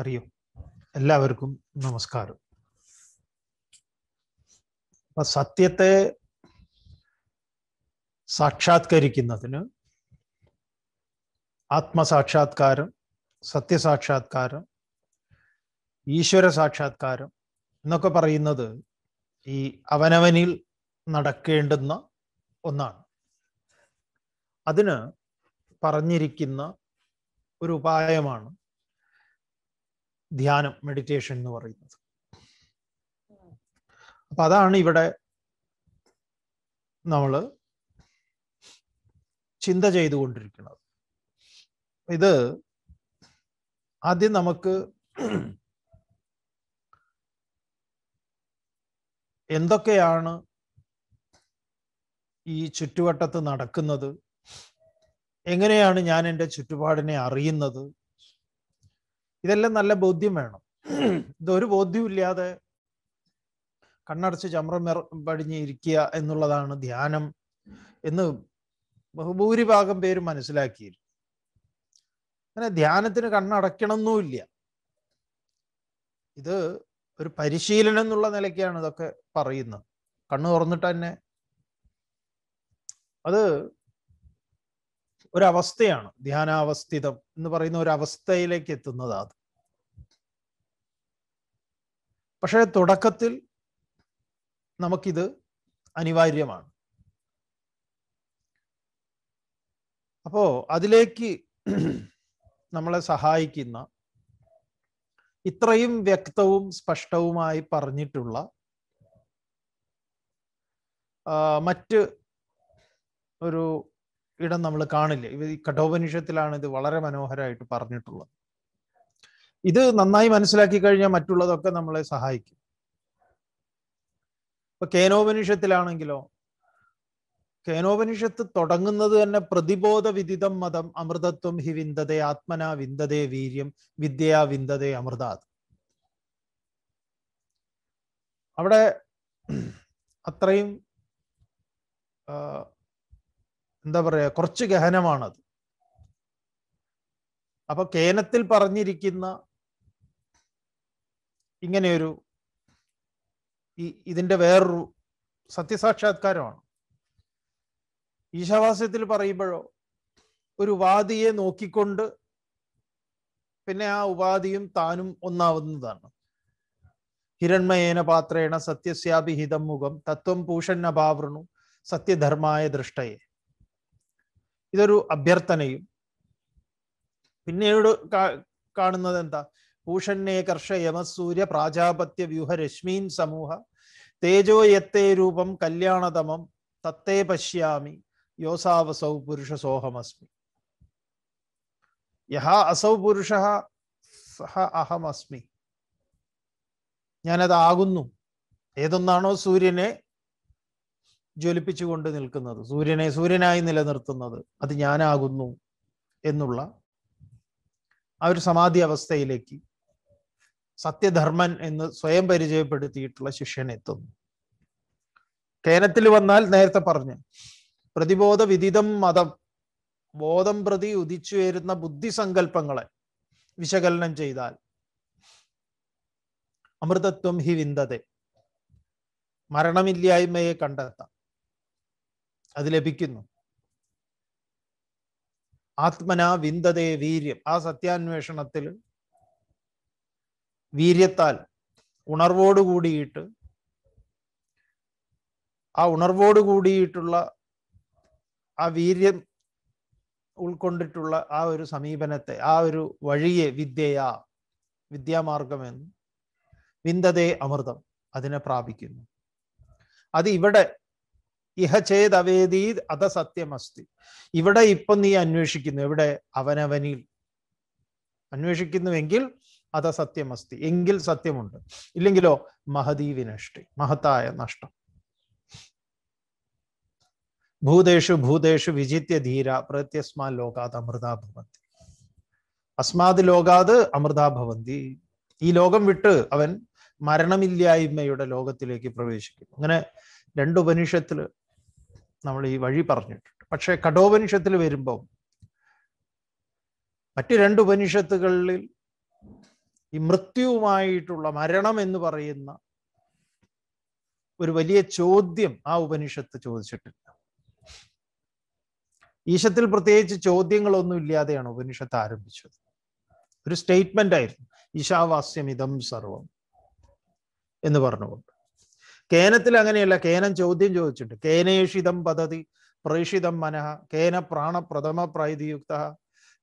അറിയോ എല്ലാവർക്കും നമസ്കാരം അപ്പൊ സത്യത്തെ സാക്ഷാത്കരിക്കുന്നതിന് ആത്മസാക്ഷാത്കാരം സത്യസാക്ഷാത്കാരം ഈശ്വര സാക്ഷാത്കാരം എന്നൊക്കെ പറയുന്നത് ഈ അവനവനിൽ നടക്കേണ്ടുന്ന ഒന്നാണ് അതിന് പറഞ്ഞിരിക്കുന്ന ഒരു ഉപായമാണ് ധ്യാനം മെഡിറ്റേഷൻ എന്ന് പറയുന്നത് അപ്പൊ അതാണ് ഇവിടെ നമ്മൾ ചിന്ത ചെയ്തുകൊണ്ടിരിക്കുന്നത് ഇത് ആദ്യം നമുക്ക് എന്തൊക്കെയാണ് ഈ ചുറ്റുവട്ടത്ത് നടക്കുന്നത് എങ്ങനെയാണ് ഞാൻ എൻ്റെ ചുറ്റുപാടിനെ അറിയുന്നത് ഇതെല്ലാം നല്ല ബോധ്യം വേണം ഇതൊരു ബോധ്യം ഇല്ലാതെ കണ്ണടച്ച് ചമ്രം പടിഞ്ഞ് ഇരിക്കുക എന്നുള്ളതാണ് ധ്യാനം എന്ന് ബഹുഭൂരിഭാഗം പേരും മനസ്സിലാക്കിയിരുന്നു അങ്ങനെ ധ്യാനത്തിന് കണ്ണടയ്ക്കണമെന്നുമില്ല ഇത് ഒരു പരിശീലനം എന്നുള്ള നിലയ്ക്കാണ് ഇതൊക്കെ പറയുന്നത് കണ്ണു തുറന്നിട്ട് തന്നെ അത് ഒരവസ്ഥയാണ് ധ്യാനാവസ്ഥിതം എന്ന് പറയുന്ന ഒരു അവസ്ഥയിലേക്ക് എത്തുന്നത് അത് പക്ഷേ തുടക്കത്തിൽ നമുക്കിത് അനിവാര്യമാണ് അപ്പോ അതിലേക്ക് നമ്മളെ സഹായിക്കുന്ന ഇത്രയും വ്യക്തവും സ്പഷ്ടവുമായി പറഞ്ഞിട്ടുള്ള മറ്റ് ഒരു ഇടം നമ്മൾ കാണില്ല ഈ കഠോപനിഷത്തിലാണ് ഇത് വളരെ മനോഹരമായിട്ട് പറഞ്ഞിട്ടുള്ളത് ഇത് നന്നായി മനസ്സിലാക്കി കഴിഞ്ഞാൽ മറ്റുള്ളതൊക്കെ നമ്മളെ സഹായിക്കും ഇപ്പൊ കേനോപനിഷത്തിലാണെങ്കിലോ കേനോപനിഷത്ത് തുടങ്ങുന്നത് തന്നെ പ്രതിബോധ വിദിതം മതം അമൃതത്വം ഹി വിന്ദതേ ആത്മന വിന്ദതേ വീര്യം വിദ്യയാ വിന്ദതേ അമൃതാത് അവിടെ അത്രയും എന്താ പറയുക കുറച്ച് ഗഹനമാണത് അപ്പൊ കേനത്തിൽ പറഞ്ഞിരിക്കുന്ന ഇങ്ങനെയൊരു ഇതിന്റെ വേറൊരു സത്യസാക്ഷാത്കാരമാണ് ഈശാവാസ്യത്തിൽ പറയുമ്പോഴോ ഒരു ഉപാധിയെ നോക്കിക്കൊണ്ട് പിന്നെ ആ ഉപാധിയും താനും ഒന്നാവുന്നതാണ് ഹിരൺമയേന പാത്രേണ സത്യസ്യാഭിഹിതം മുഖം തത്വം പൂഷൻ സത്യധർമായ ദൃഷ്ടയെ ഇതൊരു അഭ്യർത്ഥനയും പിന്നീട് കാണുന്നത് എന്താ കർഷ യമസൂര്യ പ്രാജാപത്യ വ്യൂഹ രശ്മീൻ സമൂഹ തേജോ യത്തേ രൂപം കല്യാണതമം തത്തേ പശ്യാമി യോസാവസൗ പുരുഷ സോഹമസ്മി യഹ അസൗ പുരുഷ സഹ അഹമസ്മി ഞാനത് ആകുന്നു ഏതൊന്നാണോ സൂര്യനെ കൊണ്ട് നിൽക്കുന്നത് സൂര്യനെ സൂര്യനായി നിലനിർത്തുന്നത് അത് ഞാനാകുന്നു എന്നുള്ള ആ ഒരു സമാധി അവസ്ഥയിലേക്ക് സത്യധർമ്മൻ എന്ന് സ്വയം പരിചയപ്പെടുത്തിയിട്ടുള്ള ശിഷ്യൻ എത്തുന്നു കേനത്തിൽ വന്നാൽ നേരത്തെ പറഞ്ഞു പ്രതിബോധ വിദിതം മതം ബോധം പ്രതി ബുദ്ധി ബുദ്ധിസങ്കല്പങ്ങളെ വിശകലനം ചെയ്താൽ അമൃതത്വം ഹി വിന്ദതെ മരണമില്ലായ്മയെ കണ്ടെത്താം അത് ലഭിക്കുന്നു ആത്മന വിന്ദതേ വീര്യം ആ സത്യാന്വേഷണത്തിൽ വീര്യത്താൽ ഉണർവോട് കൂടിയിട്ട് ആ ഉണർവോട് കൂടിയിട്ടുള്ള ആ വീര്യം ഉൾക്കൊണ്ടിട്ടുള്ള ആ ഒരു സമീപനത്തെ ആ ഒരു വഴിയെ വിദ്യയാ വിദ്യാമാർഗമെന്ന് വിന്ദതേ അമൃതം അതിനെ പ്രാപിക്കുന്നു അത് ഇവിടെ ഇഹ ചേത് അവേദീ അത സത്യമസ്തി ഇവിടെ ഇപ്പം നീ അന്വേഷിക്കുന്നു എവിടെ അവനവനിൽ അന്വേഷിക്കുന്നുവെങ്കിൽ അത സത്യമസ്തി എങ്കിൽ സത്യമുണ്ട് ഇല്ലെങ്കിലോ മഹതീ വിനഷ്ടി മഹത്തായ നഷ്ടം ഭൂതേഷു ഭൂതേഷു വിജിത്യ ധീര പ്രത്യസ്മാ ലോകാത് അമൃതാഭവന്തി അസ്മാത് ലോകാത് അമൃതാഭവന്തി ഈ ലോകം വിട്ട് അവൻ മരണമില്ലായ്മയുടെ ലോകത്തിലേക്ക് പ്രവേശിക്കും അങ്ങനെ രണ്ട് ഉപനിഷത്തിൽ നമ്മൾ ഈ വഴി പറഞ്ഞിട്ടുണ്ട് പക്ഷേ കഠോപനിഷത്തിൽ വരുമ്പോൾ മറ്റ് രണ്ട് ഉപനിഷത്തുകളിൽ ഈ മൃത്യുവുമായിട്ടുള്ള മരണം എന്ന് പറയുന്ന ഒരു വലിയ ചോദ്യം ആ ഉപനിഷത്ത് ചോദിച്ചിട്ടില്ല ഈശത്തിൽ പ്രത്യേകിച്ച് ചോദ്യങ്ങളൊന്നും ഇല്ലാതെയാണ് ഉപനിഷത്ത് ആരംഭിച്ചത് ഒരു സ്റ്റേറ്റ്മെന്റ് ആയിരുന്നു ഈശാവാസ്യം ഇതം സർവം എന്ന് പറഞ്ഞുകൊണ്ട് കേനത്തിൽ അങ്ങനെയല്ല കേനം ചോദ്യം ചോദിച്ചിട്ട് കേനേഷിതം പദ്ധതി പ്രേഷിതം മനഃ കേന പ്രാണ പ്രഥമ പ്രൈതിയുക്ത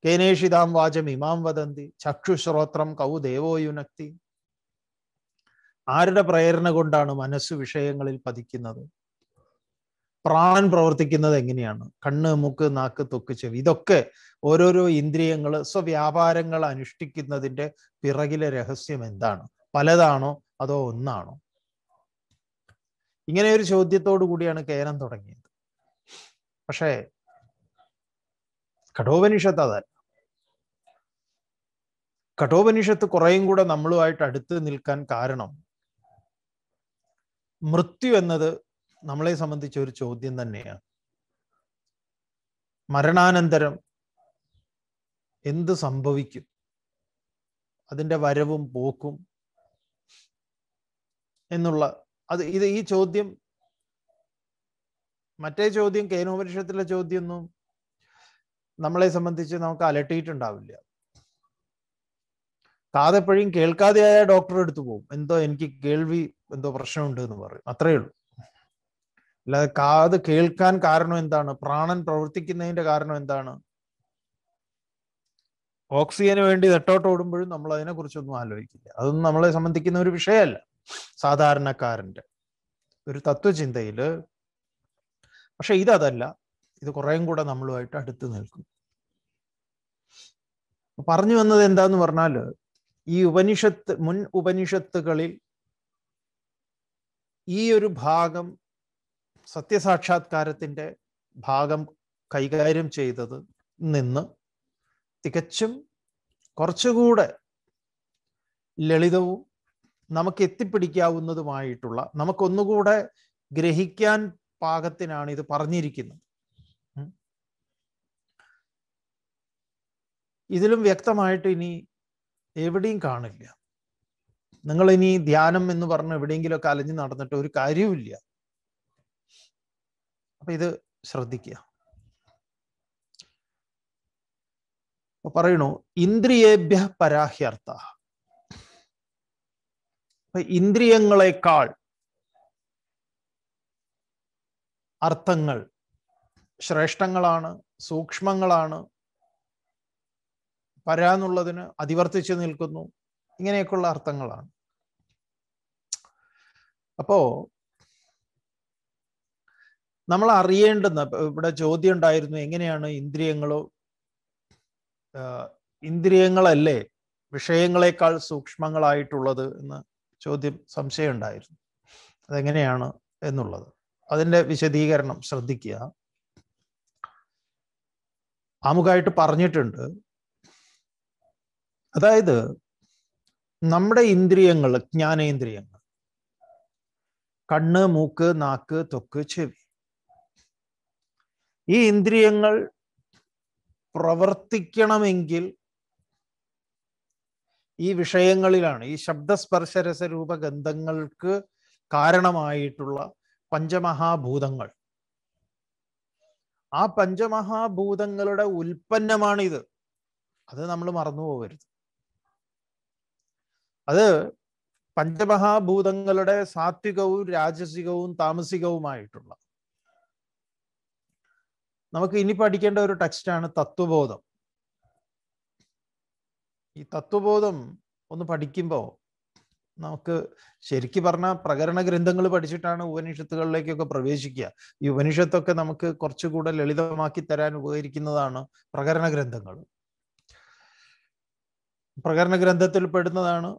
കേനേഷിതാം വാചം ഇമാം വദന്തി ചക്ഷുശ്രോത്രം കൗ ദേവോയുനക്തി ആരുടെ പ്രേരണ കൊണ്ടാണ് മനസ്സ് വിഷയങ്ങളിൽ പതിക്കുന്നത് പ്രാണൻ പ്രവർത്തിക്കുന്നത് എങ്ങനെയാണ് കണ്ണ് മുക്ക് നാക്ക് തൊക്ക് ചെവി ഇതൊക്കെ ഓരോരോ ഇന്ദ്രിയങ്ങൾ സ്വവ്യാപാരങ്ങൾ അനുഷ്ഠിക്കുന്നതിന്റെ പിറകിലെ രഹസ്യം എന്താണ് പലതാണോ അതോ ഒന്നാണോ ഇങ്ങനെ ഒരു ചോദ്യത്തോടു കൂടിയാണ് കേരം തുടങ്ങിയത് പക്ഷേ കഠോപനിഷത്ത് അതല്ല കഠോപനിഷത്ത് കുറേയും കൂടെ നമ്മളുമായിട്ട് അടുത്ത് നിൽക്കാൻ കാരണം മൃത്യു എന്നത് നമ്മളെ സംബന്ധിച്ച ഒരു ചോദ്യം തന്നെയാണ് മരണാനന്തരം എന്ത് സംഭവിക്കും അതിൻ്റെ വരവും പോക്കും എന്നുള്ള അത് ഇത് ഈ ചോദ്യം മറ്റേ ചോദ്യം കേനോപനിഷത്തിലെ ഒന്നും നമ്മളെ സംബന്ധിച്ച് നമുക്ക് അലട്ടിയിട്ടുണ്ടാവില്ല കാതെപ്പോഴും കേൾക്കാതെയായ ഡോക്ടറെ എടുത്തു പോകും എന്തോ എനിക്ക് കേൾവി എന്തോ പ്രശ്നമുണ്ട് എന്ന് പറയും അത്രയേ ഉള്ളൂ അല്ലാതെ കാത് കേൾക്കാൻ കാരണം എന്താണ് പ്രാണൻ പ്രവർത്തിക്കുന്നതിന്റെ കാരണം എന്താണ് ഓക്സിജന് വേണ്ടി നെട്ടോട്ട് ഓടുമ്പോഴും നമ്മൾ അതിനെ കുറിച്ചൊന്നും ആലോചിക്കില്ല അതൊന്നും നമ്മളെ സംബന്ധിക്കുന്ന ഒരു വിഷയമല്ല സാധാരണക്കാരൻ്റെ ഒരു തത്വചിന്തയിൽ പക്ഷെ ഇതല്ല ഇത് കുറേയും കൂടെ നമ്മളുമായിട്ട് അടുത്ത് നിൽക്കും പറഞ്ഞു വന്നത് എന്താന്ന് പറഞ്ഞാൽ ഈ ഉപനിഷത്ത് മുൻ ഉപനിഷത്തുകളിൽ ഈ ഒരു ഭാഗം സത്യസാക്ഷാത്കാരത്തിൻ്റെ ഭാഗം കൈകാര്യം ചെയ്തത് നിന്ന് തികച്ചും കുറച്ചുകൂടെ ലളിതവും നമുക്ക് എത്തിപ്പിടിക്കാവുന്നതുമായിട്ടുള്ള നമുക്കൊന്നുകൂടെ ഗ്രഹിക്കാൻ പാകത്തിനാണ് ഇത് പറഞ്ഞിരിക്കുന്നത് ഇതിലും വ്യക്തമായിട്ട് ഇനി എവിടെയും കാണില്ല നിങ്ങൾ ഇനി ധ്യാനം എന്ന് പറഞ്ഞ് എവിടെയെങ്കിലുമൊക്കെ അലഞ്ഞു നടന്നിട്ട് ഒരു കാര്യവുമില്ല അപ്പൊ ഇത് ശ്രദ്ധിക്കുക പറയണു ഇന്ദ്രിയേഭ്യ പരാഹ്യർത്ഥ ഇന്ദ്രിയങ്ങളെക്കാൾ അർത്ഥങ്ങൾ ശ്രേഷ്ഠങ്ങളാണ് സൂക്ഷ്മങ്ങളാണ് പരാന്നുള്ളതിന് അതിവർത്തിച്ച് നിൽക്കുന്നു ഇങ്ങനെയൊക്കെയുള്ള അർത്ഥങ്ങളാണ് അപ്പോ നമ്മൾ അറിയേണ്ടുന്ന ഇവിടെ ചോദ്യം ഉണ്ടായിരുന്നു എങ്ങനെയാണ് ഇന്ദ്രിയങ്ങളോ ഇന്ദ്രിയങ്ങളല്ലേ വിഷയങ്ങളെക്കാൾ സൂക്ഷ്മങ്ങളായിട്ടുള്ളത് എന്ന് ചോദ്യം സംശയമുണ്ടായിരുന്നു അതെങ്ങനെയാണ് എന്നുള്ളത് അതിൻ്റെ വിശദീകരണം ശ്രദ്ധിക്കുക ആമുഖമായിട്ട് പറഞ്ഞിട്ടുണ്ട് അതായത് നമ്മുടെ ഇന്ദ്രിയങ്ങൾ ജ്ഞാനേന്ദ്രിയങ്ങൾ കണ്ണ് മൂക്ക് നാക്ക് തൊക്ക് ചെവി ഈ ഇന്ദ്രിയങ്ങൾ പ്രവർത്തിക്കണമെങ്കിൽ ഈ വിഷയങ്ങളിലാണ് ഈ ശബ്ദസ്പർശരസരൂപ ഗന്ധങ്ങൾക്ക് കാരണമായിട്ടുള്ള പഞ്ചമഹാഭൂതങ്ങൾ ആ പഞ്ചമഹാഭൂതങ്ങളുടെ ഉൽപ്പന്നമാണ് ഇത് അത് നമ്മൾ മറന്നു പോകരുത് അത് പഞ്ചമഹാഭൂതങ്ങളുടെ സാത്വികവും രാജസികവും താമസികവുമായിട്ടുള്ള നമുക്ക് ഇനി പഠിക്കേണ്ട ഒരു ടെക്സ്റ്റാണ് തത്വബോധം ഈ തത്വബോധം ഒന്ന് പഠിക്കുമ്പോൾ നമുക്ക് ശരിക്കും പറഞ്ഞാൽ പ്രകരണ ഗ്രന്ഥങ്ങൾ പഠിച്ചിട്ടാണ് ഉപനിഷത്തുകളിലേക്കൊക്കെ പ്രവേശിക്കുക ഈ ഉപനിഷത്തൊക്കെ നമുക്ക് കുറച്ചുകൂടെ ലളിതമാക്കി തരാൻ ഉപകരിക്കുന്നതാണ് പ്രകരണ ഗ്രന്ഥങ്ങൾ പ്രകരണ ഗ്രന്ഥത്തിൽ പെടുന്നതാണ്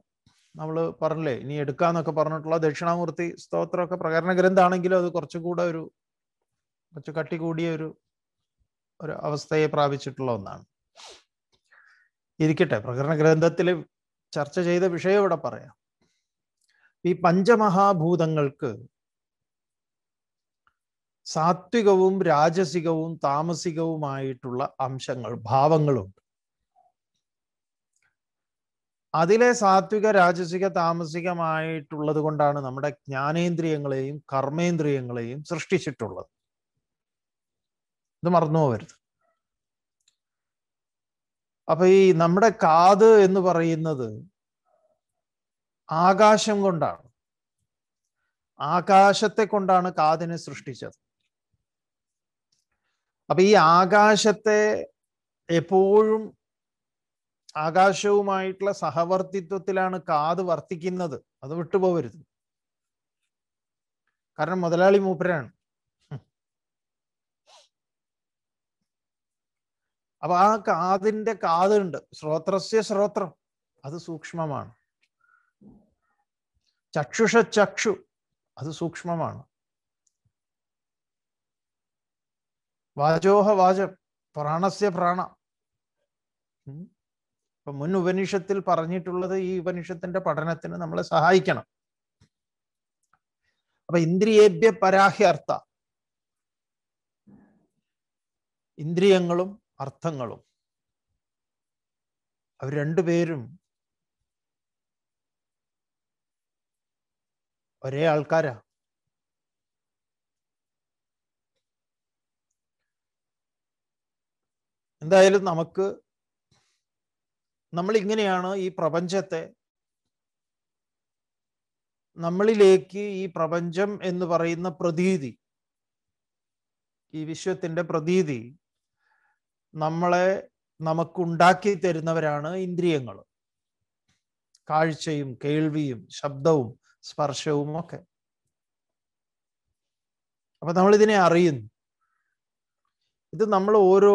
നമ്മൾ പറഞ്ഞില്ലേ ഇനി എടുക്കാന്നൊക്കെ പറഞ്ഞിട്ടുള്ള ദക്ഷിണാമൂർത്തി സ്തോത്രമൊക്കെ പ്രകരണ ഗ്രന്ഥാണെങ്കിലും അത് കുറച്ചുകൂടെ ഒരു കുറച്ച് കട്ടി കൂടിയ ഒരു ഒരു അവസ്ഥയെ പ്രാപിച്ചിട്ടുള്ള ഒന്നാണ് ഇരിക്കട്ടെ പ്രകരണ ഗ്രന്ഥത്തിൽ ചർച്ച ചെയ്ത വിഷയം ഇവിടെ പറയാം ഈ പഞ്ചമഹാഭൂതങ്ങൾക്ക് സാത്വികവും രാജസികവും താമസികവുമായിട്ടുള്ള അംശങ്ങൾ ഭാവങ്ങളുണ്ട് അതിലെ സാത്വിക രാജസിക താമസികമായിട്ടുള്ളത് കൊണ്ടാണ് നമ്മുടെ ജ്ഞാനേന്ദ്രിയങ്ങളെയും കർമ്മേന്ദ്രിയങ്ങളെയും സൃഷ്ടിച്ചിട്ടുള്ളത് ഇത് മറന്നു പോകരുത് അപ്പൊ ഈ നമ്മുടെ കാത് എന്ന് പറയുന്നത് ആകാശം കൊണ്ടാണ് ആകാശത്തെ കൊണ്ടാണ് കാതിനെ സൃഷ്ടിച്ചത് അപ്പൊ ഈ ആകാശത്തെ എപ്പോഴും ആകാശവുമായിട്ടുള്ള സഹവർത്തിത്വത്തിലാണ് കാത് വർത്തിക്കുന്നത് അത് വിട്ടുപോകരുത് കാരണം മുതലാളി മൂപ്പരാണ് അപ്പൊ ആ കാതിന്റെ കാതുണ്ട് ശ്രോത്രസ്യ ശ്രോത്രം അത് സൂക്ഷ്മമാണ് ചക്ഷുഷ ചക്ഷു അത് സൂക്ഷ്മമാണ് വാചോഹ വാചം പ്രാണസ്യ പ്രാണ ഇപ്പൊ മുൻ ഉപനിഷത്തിൽ പറഞ്ഞിട്ടുള്ളത് ഈ ഉപനിഷത്തിന്റെ പഠനത്തിന് നമ്മളെ സഹായിക്കണം അപ്പൊ ഇന്ദ്രിയേഭ്യ പരാഹ്യർത്ഥ ഇന്ദ്രിയങ്ങളും അർത്ഥങ്ങളും അവർ രണ്ടുപേരും ഒരേ ആൾക്കാരാ എന്തായാലും നമുക്ക് നമ്മൾ ഇങ്ങനെയാണ് ഈ പ്രപഞ്ചത്തെ നമ്മളിലേക്ക് ഈ പ്രപഞ്ചം എന്ന് പറയുന്ന പ്രതീതി ഈ വിശ്വത്തിന്റെ പ്രതീതി നമ്മളെ നമുക്കുണ്ടാക്കി തരുന്നവരാണ് ഇന്ദ്രിയങ്ങൾ കാഴ്ചയും കേൾവിയും ശബ്ദവും സ്പർശവും ഒക്കെ അപ്പൊ നമ്മൾ ഇതിനെ അറിയുന്നു ഇത് നമ്മൾ ഓരോ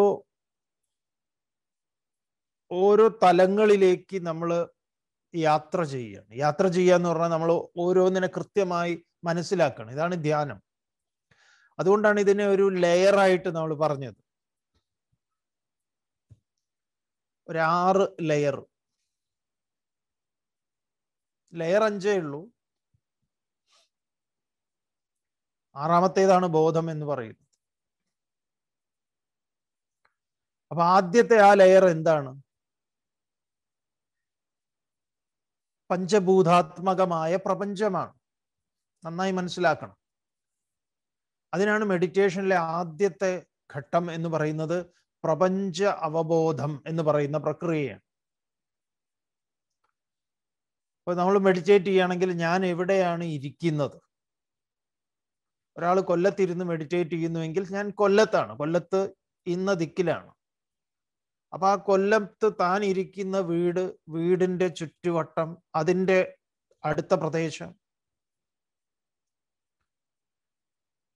ഓരോ തലങ്ങളിലേക്ക് നമ്മൾ യാത്ര ചെയ്യണം യാത്ര ചെയ്യുക എന്ന് പറഞ്ഞാൽ നമ്മൾ ഓരോന്നിനെ കൃത്യമായി മനസ്സിലാക്കണം ഇതാണ് ധ്യാനം അതുകൊണ്ടാണ് ഇതിനെ ഒരു ലെയറായിട്ട് നമ്മൾ പറഞ്ഞത് ഒരു ആറ് ലെയർ ലെയർ അഞ്ചേ ഉള്ളൂ ആറാമത്തേതാണ് ബോധം എന്ന് പറയുന്നത് അപ്പൊ ആദ്യത്തെ ആ ലെയർ എന്താണ് പഞ്ചഭൂതാത്മകമായ പ്രപഞ്ചമാണ് നന്നായി മനസ്സിലാക്കണം അതിനാണ് മെഡിറ്റേഷനിലെ ആദ്യത്തെ ഘട്ടം എന്ന് പറയുന്നത് പ്രപഞ്ച അവബോധം എന്ന് പറയുന്ന പ്രക്രിയയാണ് അപ്പൊ നമ്മൾ മെഡിറ്റേറ്റ് ചെയ്യുകയാണെങ്കിൽ ഞാൻ എവിടെയാണ് ഇരിക്കുന്നത് ഒരാൾ കൊല്ലത്തിരുന്ന് മെഡിറ്റേറ്റ് ചെയ്യുന്നുവെങ്കിൽ ഞാൻ കൊല്ലത്താണ് കൊല്ലത്ത് ഇന്ന ദിക്കിലാണ് അപ്പൊ ആ കൊല്ലത്ത് താൻ ഇരിക്കുന്ന വീട് വീടിന്റെ ചുറ്റുവട്ടം അതിൻ്റെ അടുത്ത പ്രദേശം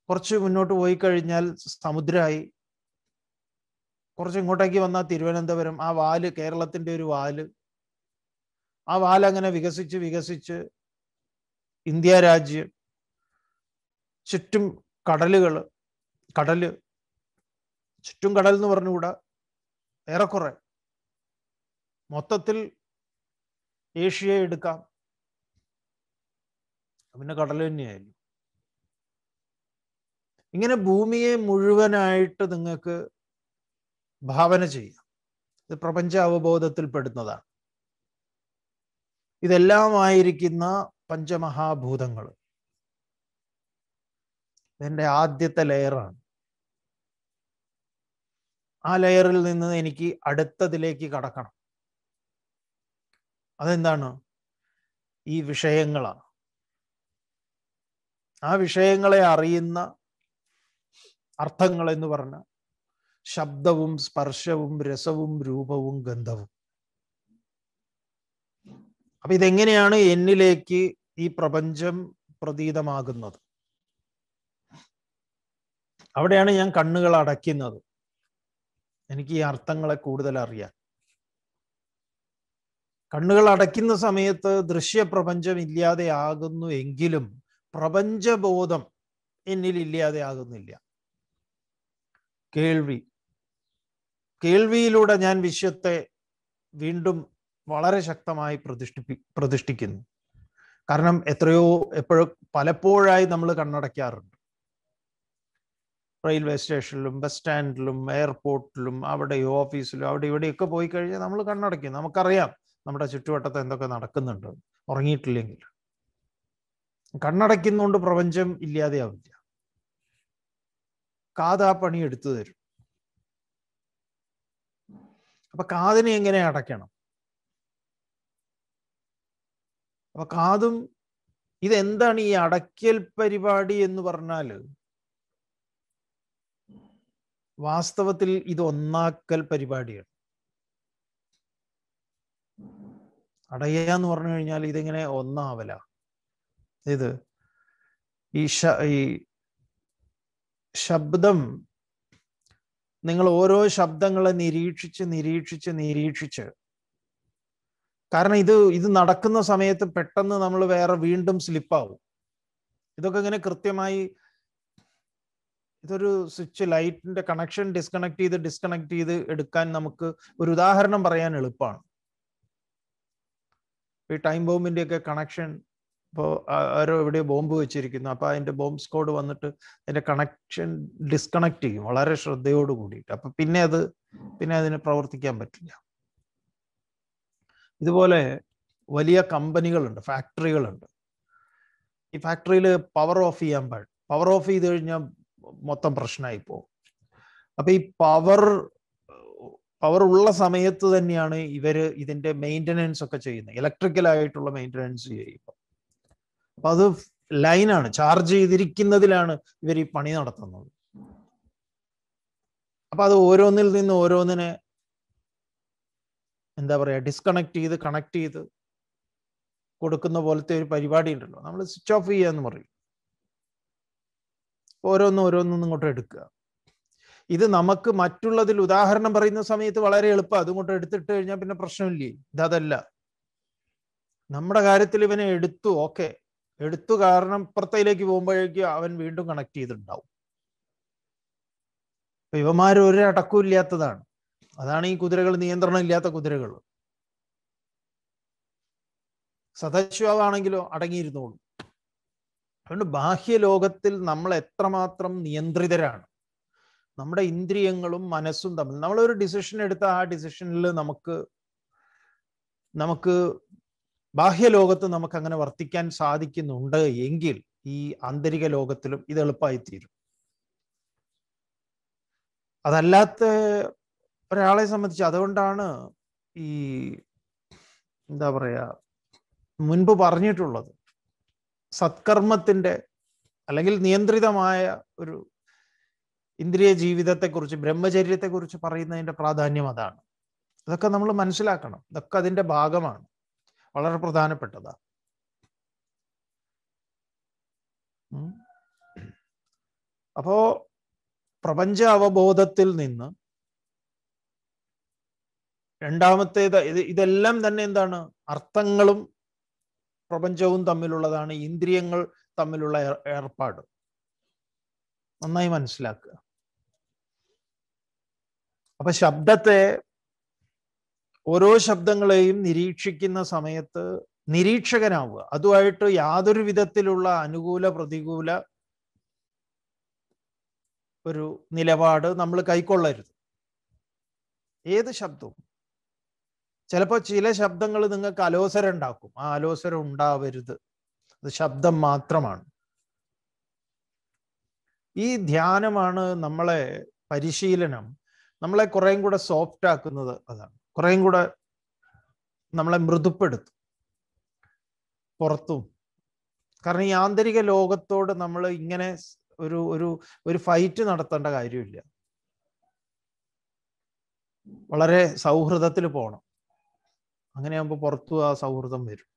കുറച്ച് മുന്നോട്ട് പോയി കഴിഞ്ഞാൽ സമുദ്രമായി കുറച്ച് ഇങ്ങോട്ടേക്ക് വന്നാൽ തിരുവനന്തപുരം ആ വാല് കേരളത്തിൻ്റെ ഒരു വാല് ആ വാല് അങ്ങനെ വികസിച്ച് വികസിച്ച് ഇന്ത്യ രാജ്യം ചുറ്റും കടലുകൾ കടല് ചുറ്റും കടൽ എന്ന് പറഞ്ഞുകൂടാ ഏറെക്കുറെ മൊത്തത്തിൽ ഏഷ്യ എടുക്കാം പിന്നെ കടൽ തന്നെയായിരുന്നു ഇങ്ങനെ ഭൂമിയെ മുഴുവനായിട്ട് നിങ്ങൾക്ക് ഭാവന ചെയ്യുക ഇത് പ്രപഞ്ച അവബോധത്തിൽപ്പെടുന്നതാണ് ഇതെല്ലാമായിരിക്കുന്ന പഞ്ചമഹാഭൂതങ്ങൾ ഇതിൻ്റെ ആദ്യത്തെ ലെയറാണ് ആ ലെയറിൽ നിന്ന് എനിക്ക് അടുത്തതിലേക്ക് കടക്കണം അതെന്താണ് ഈ വിഷയങ്ങളാണ് ആ വിഷയങ്ങളെ അറിയുന്ന അർത്ഥങ്ങൾ എന്ന് പറഞ്ഞാൽ ശബ്ദവും സ്പർശവും രസവും രൂപവും ഗന്ധവും അപ്പൊ ഇതെങ്ങനെയാണ് എന്നിലേക്ക് ഈ പ്രപഞ്ചം പ്രതീതമാകുന്നത് അവിടെയാണ് ഞാൻ കണ്ണുകൾ അടയ്ക്കുന്നത് എനിക്ക് ഈ അർത്ഥങ്ങളെ കൂടുതൽ അറിയാൻ കണ്ണുകൾ അടയ്ക്കുന്ന സമയത്ത് ദൃശ്യപ്രപഞ്ചം ഇല്ലാതെ ആകുന്നു എങ്കിലും പ്രപഞ്ചബോധം എന്നിൽ ഇല്ലാതെ ആകുന്നില്ല കേൾവി കേൾവിയിലൂടെ ഞാൻ വിഷയത്തെ വീണ്ടും വളരെ ശക്തമായി പ്രതിഷ്ഠിപ്പി പ്രതിഷ്ഠിക്കുന്നു കാരണം എത്രയോ എപ്പോഴും പലപ്പോഴായി നമ്മൾ കണ്ണടയ്ക്കാറുണ്ട് റെയിൽവേ സ്റ്റേഷനിലും ബസ് സ്റ്റാൻഡിലും എയർപോർട്ടിലും അവിടെ ഓഫീസിലും അവിടെ ഇവിടെയൊക്കെ പോയി കഴിഞ്ഞാൽ നമ്മൾ കണ്ണടയ്ക്കും നമുക്കറിയാം നമ്മുടെ ചുറ്റുവട്ടത്ത് എന്തൊക്കെ നടക്കുന്നുണ്ട് ഉറങ്ങിയിട്ടില്ലെങ്കിൽ കണ്ണടയ്ക്കുന്നതുകൊണ്ട് പ്രപഞ്ചം ഇല്ലാതെയാവില്ല കാതാ പണി എടുത്തു തരും അപ്പൊ കാതിനെ എങ്ങനെ അടയ്ക്കണം അപ്പൊ കാതും ഇതെന്താണ് ഈ അടയ്ക്കൽ പരിപാടി എന്ന് പറഞ്ഞാൽ വാസ്തവത്തിൽ ഇത് ഒന്നാക്കൽ പരിപാടിയാണ് അടയ്യ എന്ന് പറഞ്ഞു കഴിഞ്ഞാൽ ഇതെങ്ങനെ ഒന്നാവല ഇത് ഈ ഈ ശബ്ദം നിങ്ങൾ ഓരോ ശബ്ദങ്ങളെ നിരീക്ഷിച്ച് നിരീക്ഷിച്ച് നിരീക്ഷിച്ച് കാരണം ഇത് ഇത് നടക്കുന്ന സമയത്ത് പെട്ടെന്ന് നമ്മൾ വേറെ വീണ്ടും സ്ലിപ്പാവും ഇതൊക്കെ ഇങ്ങനെ കൃത്യമായി ഇതൊരു സ്വിച്ച് ലൈറ്റിന്റെ കണക്ഷൻ ഡിസ്കണക്ട് ചെയ്ത് ഡിസ്കണക്ട് ചെയ്ത് എടുക്കാൻ നമുക്ക് ഒരു ഉദാഹരണം പറയാൻ എളുപ്പമാണ് ഈ ടൈം ബോംബിന്റെ ഒക്കെ കണക്ഷൻ അപ്പോൾ ആരോ എവിടെയോ ബോംബ് വെച്ചിരിക്കുന്നു അപ്പോൾ അതിൻ്റെ ബോംബ് സ്കോഡ് വന്നിട്ട് അതിൻ്റെ കണക്ഷൻ ഡിസ്കണക്ട് ചെയ്യും വളരെ ശ്രദ്ധയോട് കൂടിയിട്ട് അപ്പം പിന്നെ അത് പിന്നെ അതിന് പ്രവർത്തിക്കാൻ പറ്റില്ല ഇതുപോലെ വലിയ കമ്പനികളുണ്ട് ഫാക്ടറികളുണ്ട് ഈ ഫാക്ടറിയിൽ പവർ ഓഫ് ചെയ്യാൻ പാടില്ല പവർ ഓഫ് ചെയ്ത് കഴിഞ്ഞാൽ മൊത്തം പ്രശ്നമായി പോകും അപ്പം ഈ പവർ പവർ ഉള്ള സമയത്ത് തന്നെയാണ് ഇവർ ഇതിൻ്റെ മെയിൻ്റനൻസ് ഒക്കെ ചെയ്യുന്നത് ഇലക്ട്രിക്കൽ ആയിട്ടുള്ള മെയിൻ്റനൻസ് ചെയ്യും അപ്പൊ അത് ലൈനാണ് ചാർജ് ചെയ്തിരിക്കുന്നതിലാണ് ഇവർ ഈ പണി നടത്തുന്നത് അപ്പൊ അത് ഓരോന്നിൽ നിന്ന് ഓരോന്നിനെ എന്താ പറയുക ഡിസ്കണക്ട് ചെയ്ത് കണക്ട് ചെയ്ത് കൊടുക്കുന്ന പോലത്തെ ഒരു പരിപാടി ഉണ്ടല്ലോ നമ്മൾ സ്വിച്ച് ഓഫ് ചെയ്യുക എന്ന് പറയും ഓരോന്നും ഓരോന്നും ഇങ്ങോട്ട് എടുക്കുക ഇത് നമുക്ക് മറ്റുള്ളതിൽ ഉദാഹരണം പറയുന്ന സമയത്ത് വളരെ എളുപ്പം അതുകൊണ്ട് എടുത്തിട്ട് കഴിഞ്ഞാൽ പിന്നെ പ്രശ്നമില്ലേ ഇതല്ല നമ്മുടെ കാര്യത്തിൽ ഇവനെ എടുത്തു ഓക്കെ എടുത്തു കാരണം ഇപ്പുറത്തയിലേക്ക് പോകുമ്പോഴേക്കും അവൻ വീണ്ടും കണക്ട് ചെയ്തിട്ടുണ്ടാവും അപ്പൊ ഇവന്മാർ ഒരു ഇല്ലാത്തതാണ് അതാണ് ഈ കുതിരകൾ നിയന്ത്രണം ഇല്ലാത്ത കുതിരകൾ സദാശിവാണെങ്കിലോ അടങ്ങിയിരുന്നോളൂ അതുകൊണ്ട് ബാഹ്യലോകത്തിൽ നമ്മൾ എത്രമാത്രം നിയന്ത്രിതരാണ് നമ്മുടെ ഇന്ദ്രിയങ്ങളും മനസ്സും തമ്മിൽ നമ്മളൊരു ഡിസിഷൻ എടുത്ത ആ ഡിസിഷനിൽ നമുക്ക് നമുക്ക് ബാഹ്യലോകത്ത് നമുക്ക് അങ്ങനെ വർത്തിക്കാൻ സാധിക്കുന്നുണ്ട് എങ്കിൽ ഈ ആന്തരിക ലോകത്തിലും ഇത് എളുപ്പമായി തീരും അതല്ലാത്ത ഒരാളെ സംബന്ധിച്ച് അതുകൊണ്ടാണ് ഈ എന്താ പറയാ മുൻപ് പറഞ്ഞിട്ടുള്ളത് സത്കർമ്മത്തിന്റെ അല്ലെങ്കിൽ നിയന്ത്രിതമായ ഒരു ഇന്ദ്രിയ ജീവിതത്തെക്കുറിച്ച് ബ്രഹ്മചര്യത്തെക്കുറിച്ച് പറയുന്നതിന്റെ പ്രാധാന്യം അതാണ് അതൊക്കെ നമ്മൾ മനസ്സിലാക്കണം ഇതൊക്കെ അതിന്റെ ഭാഗമാണ് വളരെ പ്രധാനപ്പെട്ടതാണ് അപ്പോ പ്രപഞ്ച അവബോധത്തിൽ നിന്ന് രണ്ടാമത്തേത് ഇത് ഇതെല്ലാം തന്നെ എന്താണ് അർത്ഥങ്ങളും പ്രപഞ്ചവും തമ്മിലുള്ളതാണ് ഇന്ദ്രിയങ്ങൾ തമ്മിലുള്ള ഏർപ്പാട് നന്നായി മനസ്സിലാക്കുക അപ്പൊ ശബ്ദത്തെ ഓരോ ശബ്ദങ്ങളെയും നിരീക്ഷിക്കുന്ന സമയത്ത് നിരീക്ഷകനാവുക അതുമായിട്ട് യാതൊരു വിധത്തിലുള്ള അനുകൂല പ്രതികൂല ഒരു നിലപാട് നമ്മൾ കൈക്കൊള്ളരുത് ഏത് ശബ്ദവും ചിലപ്പോൾ ചില ശബ്ദങ്ങൾ നിങ്ങൾക്ക് അലോസരം ഉണ്ടാക്കും ആ അലോസരം ഉണ്ടാവരുത് അത് ശബ്ദം മാത്രമാണ് ഈ ധ്യാനമാണ് നമ്മളെ പരിശീലനം നമ്മളെ കുറേയും കൂടെ സോഫ്റ്റ് ആക്കുന്നത് അതാണ് കുറേയും കൂടെ നമ്മളെ മൃദുപ്പെടുത്തും പുറത്തും കാരണം ഈ ആന്തരിക ലോകത്തോട് നമ്മൾ ഇങ്ങനെ ഒരു ഒരു ഒരു ഫൈറ്റ് നടത്തേണ്ട കാര്യമില്ല വളരെ സൗഹൃദത്തിൽ പോകണം അങ്ങനെയാകുമ്പോൾ പുറത്തു ആ സൗഹൃദം വരും